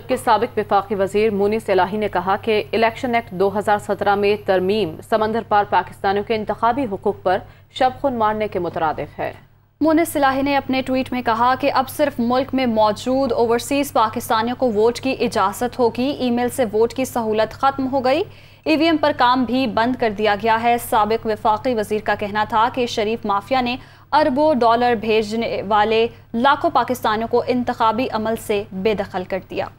जबकि सबक विफाकी वजीर मुनी सलाही ने कहा कि इलेक्शन एक्ट 2017 में तरमीम समंदर पार पाकिस्तानियों के इंतबी हकूक पर शब खुन मारने के मुतरद है मुनिस सिलाही ने अपने ट्वीट में कहा कि अब सिर्फ मुल्क में मौजूद ओवरसीज पाकिस्तानियों को वोट की इजाज़त होगी ईमेल से वोट की सहूलत ख़त्म हो गई ईवीएम पर काम भी बंद कर दिया गया है सबक विफाक वजीर का कहना था कि शरीफ माफिया ने अरबों डॉलर भेजने वाले लाखों पाकिस्तानियों को इंतबी अमल से बेदखल कर दिया